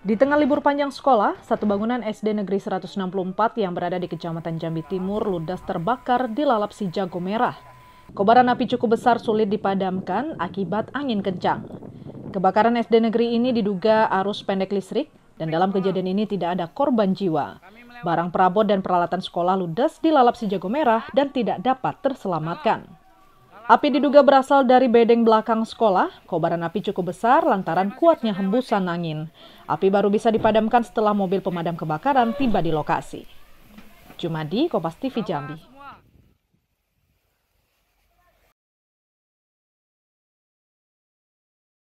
Di tengah libur panjang sekolah, satu bangunan SD Negeri 164 yang berada di Kecamatan Jambi Timur ludas terbakar di lalap si jago merah. Kobaran api cukup besar sulit dipadamkan akibat angin kencang. Kebakaran SD Negeri ini diduga arus pendek listrik dan dalam kejadian ini tidak ada korban jiwa. Barang perabot dan peralatan sekolah ludes di lalap si jago merah dan tidak dapat terselamatkan. Api diduga berasal dari bedeng belakang sekolah. Kobaran api cukup besar lantaran kuatnya hembusan angin. Api baru bisa dipadamkan setelah mobil pemadam kebakaran tiba di lokasi. Jumadi, Kompas TV Jambi.